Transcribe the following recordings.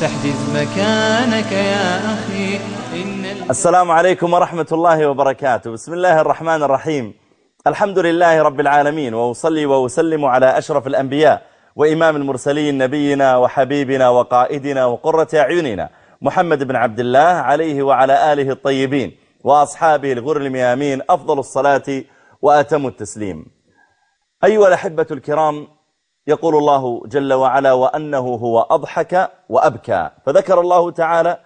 فاحجز مكانك يا أخي إن السلام عليكم ورحمة الله وبركاته بسم الله الرحمن الرحيم الحمد لله رب العالمين وأصلي وأسلم على أشرف الأنبياء وإمام المرسلين نبينا وحبيبنا وقائدنا وقرة أعيننا محمد بن عبد الله عليه وعلى آله الطيبين وأصحابه الغر الميامين أفضل الصلاة وأتم التسليم أيها الأحبة الكرام يقول الله جل وعلا وأنه هو أضحك وأبكى فذكر الله تعالى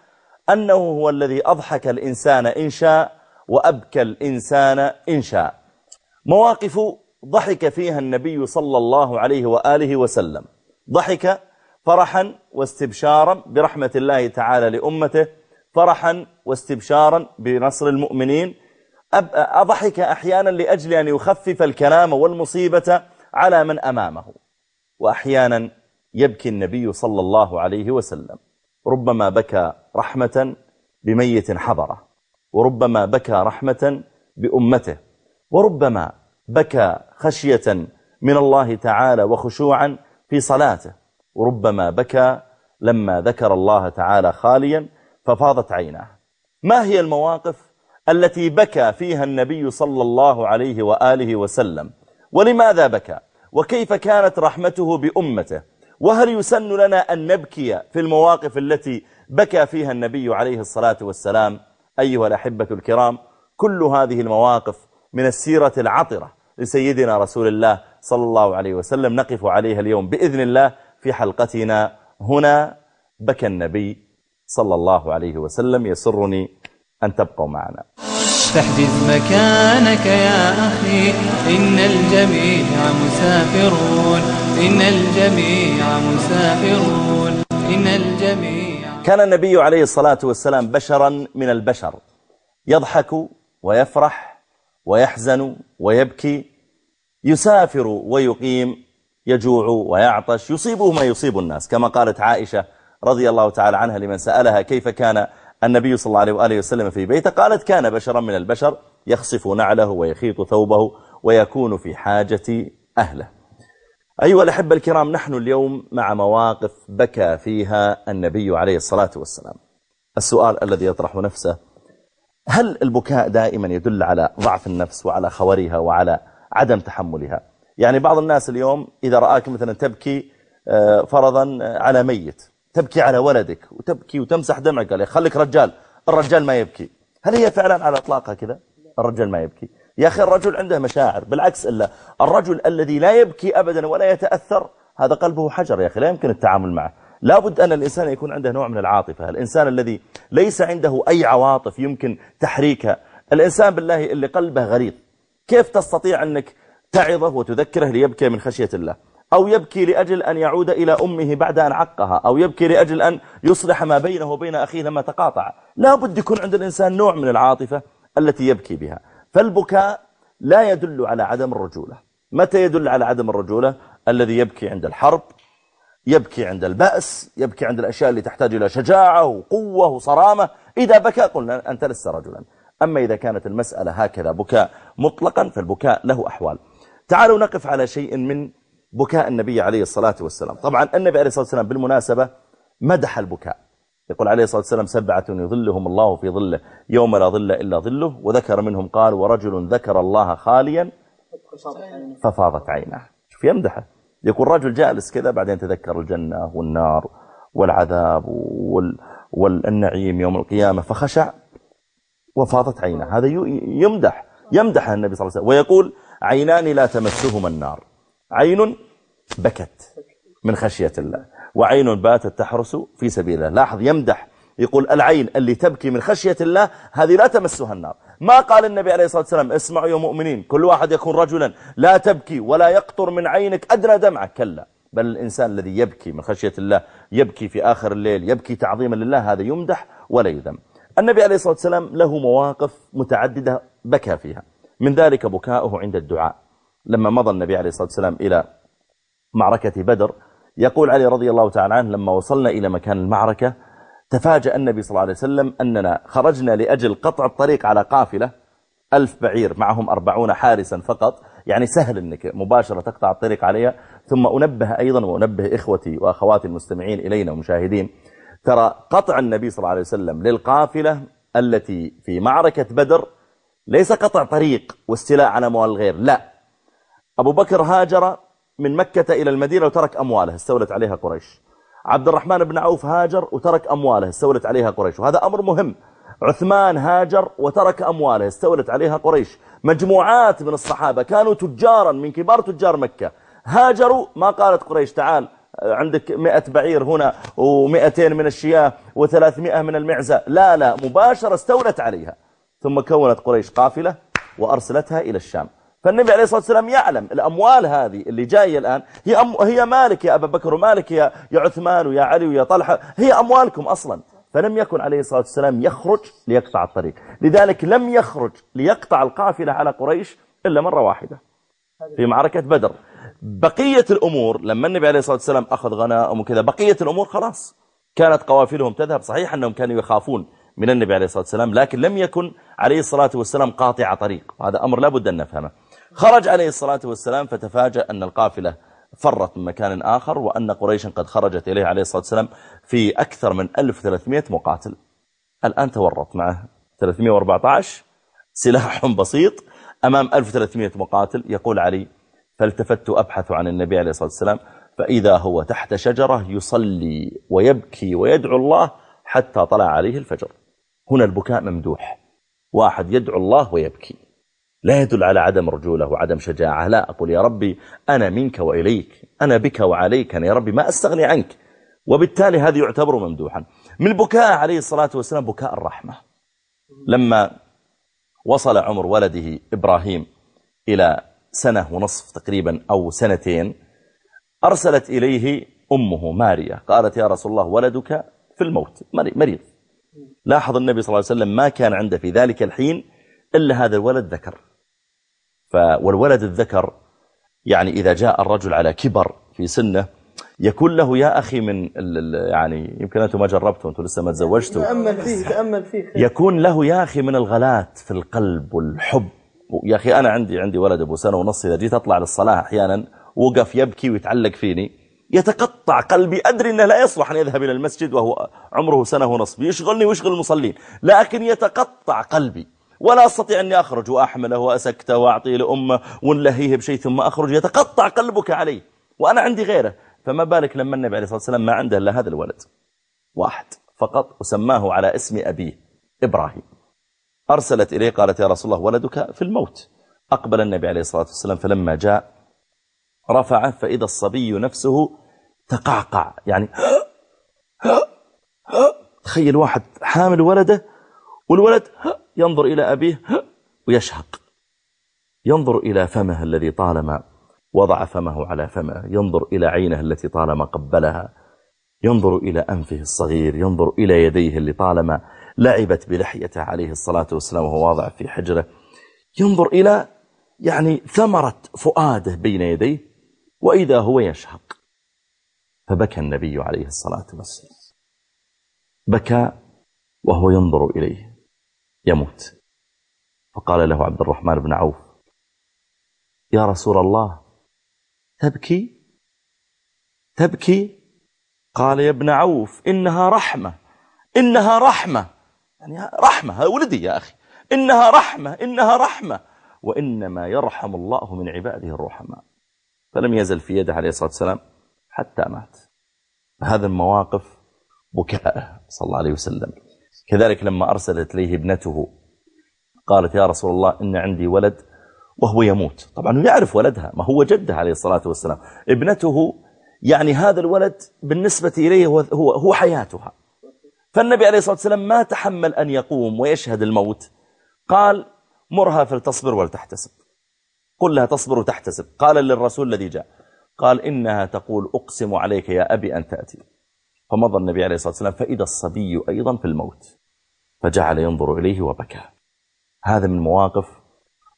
أنه هو الذي أضحك الإنسان إن شاء وأبكى الإنسان إن شاء مواقف ضحك فيها النبي صلى الله عليه وآله وسلم ضحك فرحا واستبشارا برحمة الله تعالى لأمته فرحا واستبشارا بنصر المؤمنين أضحك أحيانا لأجل أن يخفف الكلام والمصيبة على من أمامه وأحيانا يبكي النبي صلى الله عليه وسلم ربما بكى رحمة بميت حضره وربما بكى رحمة بأمته وربما بكى خشية من الله تعالى وخشوعا في صلاته وربما بكى لما ذكر الله تعالى خاليا ففاضت عيناه ما هي المواقف التي بكى فيها النبي صلى الله عليه وآله وسلم ولماذا بكى وكيف كانت رحمته بأمته وهل يسن لنا أن نبكي في المواقف التي بكى فيها النبي عليه الصلاة والسلام أيها الأحبة الكرام كل هذه المواقف من السيرة العطرة لسيدنا رسول الله صلى الله عليه وسلم نقف عليها اليوم بإذن الله في حلقتنا هنا بكى النبي صلى الله عليه وسلم يسرني أن تبقوا معنا فاحجز مكانك يا أخي إن الجميع مسافرون إن الجميع مسافرون إن الجميع كان النبي عليه الصلاة والسلام بشرا من البشر يضحك ويفرح ويحزن ويبكي يسافر ويقيم يجوع ويعطش يصيبه ما يصيب الناس كما قالت عائشة رضي الله تعالى عنها لمن سألها كيف كان النبي صلى الله عليه وآله وسلم في بيته قالت كان بشرا من البشر يخصف نعله ويخيط ثوبه ويكون في حاجة أهله أيها الأحبة الكرام نحن اليوم مع مواقف بكى فيها النبي عليه الصلاة والسلام السؤال الذي يطرح نفسه هل البكاء دائما يدل على ضعف النفس وعلى خوارها وعلى عدم تحملها يعني بعض الناس اليوم إذا رآك مثلا تبكي آه، فرضا آه، على ميت تبكي على ولدك وتبكي وتمسح دمعك عليه خليك رجال الرجال ما يبكي هل هي فعلا على اطلاقها كذا الرجال ما يبكي يا أخي الرجل عنده مشاعر بالعكس إلا الرجل الذي لا يبكي أبدا ولا يتأثر هذا قلبه حجر يا أخي لا يمكن التعامل معه لابد أن الإنسان يكون عنده نوع من العاطفة الإنسان الذي ليس عنده أي عواطف يمكن تحريكها الإنسان بالله اللي قلبه غليظ كيف تستطيع أنك تعظه وتذكره ليبكي من خشية الله أو يبكي لأجل أن يعود إلى أمه بعد أن عقها أو يبكي لأجل أن يصلح ما بينه وبين أخيه لما تقاطع لا بد يكون عند الإنسان نوع من العاطفة التي يبكي بها فالبكاء لا يدل على عدم الرجولة متى يدل على عدم الرجولة الذي يبكي عند الحرب يبكي عند البأس يبكي عند الأشياء اللي تحتاج إلى شجاعة وقوة وصرامة إذا بكى قلنا أنت لست رجلا أما إذا كانت المسألة هكذا بكاء مطلقا فالبكاء له أحوال تعالوا نقف على شيء من بكاء النبي عليه الصلاة والسلام طبعا النبي عليه الصلاة والسلام بالمناسبة مدح البكاء يقول عليه الصلاة والسلام سبعة يظلهم الله في ظله يوم لا ظل إلا ظله وذكر منهم قال ورجل ذكر الله خاليا ففاضت عينه شوف يمدحه يقول رجل جالس كذا بعدين تذكر الجنة والنار والعذاب وال والنعيم يوم القيامة فخشع وفاضت عينه هذا يمدح يمدح النبي صلى الله عليه وسلم ويقول عينان لا تمسهما النار عين بكت من خشية الله وعين باتت تحرس في سبيل الله لاحظ يمدح يقول العين اللي تبكي من خشية الله هذه لا تمسها النار ما قال النبي عليه الصلاة والسلام اسمعوا يا مؤمنين كل واحد يكون رجلا لا تبكي ولا يقطر من عينك أدنى دمعة كلا بل الإنسان الذي يبكي من خشية الله يبكي في آخر الليل يبكي تعظيما لله هذا يمدح ولا يذم النبي عليه الصلاة والسلام له مواقف متعددة بكى فيها من ذلك بكاؤه عند الدعاء لما مضى النبي عليه الصلاة والسلام إلى معركة بدر يقول علي رضي الله تعالى عنه لما وصلنا إلى مكان المعركة تفاجأ النبي صلى الله عليه وسلم أننا خرجنا لأجل قطع الطريق على قافلة ألف بعير معهم أربعون حارسا فقط يعني سهل أنك مباشرة تقطع الطريق عليها ثم أنبه أيضا وأنبه إخوتي وأخواتي المستمعين إلينا ومشاهدين ترى قطع النبي صلى الله عليه وسلم للقافلة التي في معركة بدر ليس قطع طريق واستيلاء على موال الغير لا أبو بكر هاجر من مكة إلى المدينة وترك أمواله استولت عليها قريش عبد الرحمن بن عوف هاجر وترك أمواله استولت عليها قريش وهذا أمر مهم عثمان هاجر وترك أمواله استولت عليها قريش مجموعات من الصحابة كانوا تجارا من كبار تجار مكة هاجروا ما قالت قريش تعال عندك مئة بعير هنا ومئتين من الشياه وثلاثمائة من المعزة لا لا مباشرة استولت عليها ثم كونت قريش قافلة وأرسلتها إلى الشام فالنبي عليه الصلاة والسلام يعلم الأموال هذه اللي جاية الآن هي, أم هي مالك يا أبا بكر ومالك يا, يا عثمان ويا علي ويا طلحة هي أموالكم أصلا فلم يكن عليه الصلاة والسلام يخرج ليقطع الطريق لذلك لم يخرج ليقطع القافلة على قريش إلا مرة واحدة في معركة بدر بقية الأمور لما النبي عليه الصلاة والسلام أخذ غنائم وكذا بقية الأمور خلاص كانت قوافلهم تذهب صحيح أنهم كانوا يخافون من النبي عليه الصلاة والسلام لكن لم يكن عليه الصلاة والسلام قاطع طريق وهذا أمر لا بد أن نفهمه خرج عليه الصلاة والسلام فتفاجأ أن القافلة فرت من مكان آخر وأن قريشا قد خرجت إليه عليه الصلاة والسلام في أكثر من 1300 مقاتل الآن تورط معه 314 سلاح بسيط أمام 1300 مقاتل يقول علي فالتفت أبحث عن النبي عليه الصلاة والسلام فإذا هو تحت شجرة يصلي ويبكي ويدعو الله حتى طلع عليه الفجر هنا البكاء ممدوح واحد يدعو الله ويبكي لا يدل على عدم رجولة وعدم شجاعة لا أقول يا ربي أنا منك وإليك أنا بك وعليك أنا يا ربي ما أستغني عنك وبالتالي هذا يعتبر ممدوحا من بكاء عليه الصلاة والسلام بكاء الرحمة لما وصل عمر ولده إبراهيم إلى سنة ونصف تقريبا أو سنتين أرسلت إليه أمه ماريا قالت يا رسول الله ولدك في الموت مريض لاحظ النبي صلى الله عليه وسلم ما كان عنده في ذلك الحين إلا هذا الولد ذكر والولد الذكر يعني إذا جاء الرجل على كبر في سنه يكون له يا أخي من يعني يمكن أنتم ما جربتوا أنتم لسه ما تزوجتوا تأمل فيه تأمل فيه يكون له يا أخي من الغلات في القلب والحب يا أخي أنا عندي عندي ولد أبو سنة ونص إذا جيت أطلع للصلاة أحيانا وقف يبكي ويتعلق فيني يتقطع قلبي أدري أنه لا يصلح أن يذهب إلى المسجد وهو عمره سنة ونصف يشغلني ويشغل المصلين لكن يتقطع قلبي ولا أستطيع أني أخرج وأحمله وأسكته وأعطيه لأمه ونلهيه بشيء ثم أخرج يتقطع قلبك عليه وأنا عندي غيره فما بالك لما النبي عليه الصلاة والسلام ما عنده إلا هذا الولد واحد فقط وسماه على اسم أبيه إبراهيم أرسلت إليه قالت يا رسول الله ولدك في الموت أقبل النبي عليه الصلاة والسلام فلما جاء رفعه فإذا الصبي نفسه تقعقع يعني تخيل واحد حامل ولده والولد ينظر إلى أبيه ويشهق ينظر إلى فمه الذي طالما وضع فمه على فمه ينظر إلى عينه التي طالما قبلها ينظر إلى أنفه الصغير ينظر إلى يديه اللي طالما لعبت بلحيته عليه الصلاة والسلام وهو واضع في حجره ينظر إلى يعني ثمرة فؤاده بين يديه وإذا هو يشهق فبكى النبي عليه الصلاة والسلام بكى وهو ينظر إليه يموت فقال له عبد الرحمن بن عوف يا رسول الله تبكي تبكي قال يا ابن عوف إنها رحمة إنها رحمة يعني رحمة هذا ولدي يا أخي إنها رحمة إنها رحمة وإنما يرحم الله من عباده الرحماء فلم يزل في يده عليه الصلاة والسلام حتى مات هذا المواقف بكائه صلى الله عليه وسلم كذلك لما أرسلت إليه ابنته قالت يا رسول الله إن عندي ولد وهو يموت طبعا يعرف ولدها ما هو جده عليه الصلاة والسلام ابنته يعني هذا الولد بالنسبة إليه هو, هو حياتها فالنبي عليه الصلاة والسلام ما تحمل أن يقوم ويشهد الموت قال مرها فلتصبر ولتحتسب قل لها تصبر وتحتسب قال للرسول الذي جاء قال إنها تقول أقسم عليك يا أبي أن تأتي فمضى النبي عليه الصلاة والسلام فإذا الصبي أيضا في الموت فجعل ينظر إليه وبكى هذا من مواقف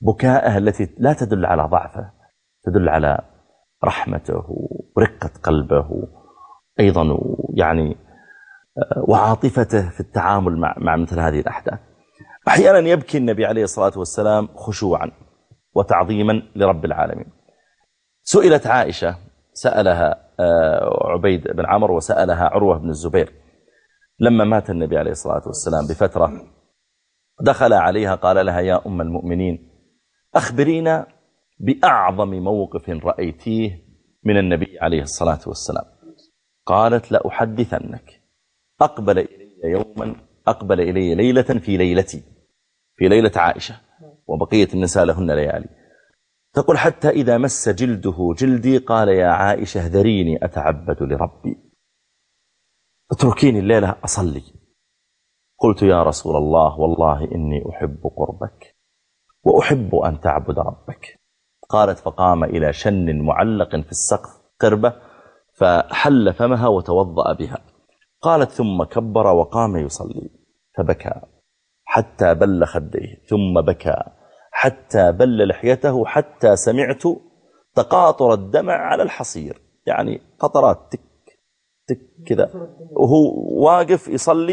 بكائه التي لا تدل على ضعفه تدل على رحمته ورقة قلبه أيضا يعني آه، وعاطفته في التعامل مع, مع مثل هذه الأحداث أحيانا يبكي النبي عليه الصلاة والسلام خشوعا وتعظيما لرب العالمين سئلت عائشة سألها آه، عبيد بن عمر وسألها عروة بن الزبير لما مات النبي عليه الصلاة والسلام بفترة دخل عليها قال لها يا أم المؤمنين أخبرينا بأعظم موقف رأيتيه من النبي عليه الصلاة والسلام قالت لأحدثنك أقبل إلي يوما أقبل إلي ليلة في ليلتي في ليلة عائشة وبقية النساء لهن ليالي تقول حتى إذا مس جلده جلدي قال يا عائشة ذريني أتعبد لربي اتركيني الليلة أصلي قلت يا رسول الله والله إني أحب قربك وأحب أن تعبد ربك قالت فقام إلى شن معلق في السقف قربة فحل فمها وتوضأ بها قالت ثم كبر وقام يصلي فبكى حتى بل خديه ثم بكى حتى بل لحيته حتى سمعت تقاطر الدمع على الحصير يعني قطرات تك كذا وهو واقف يصلي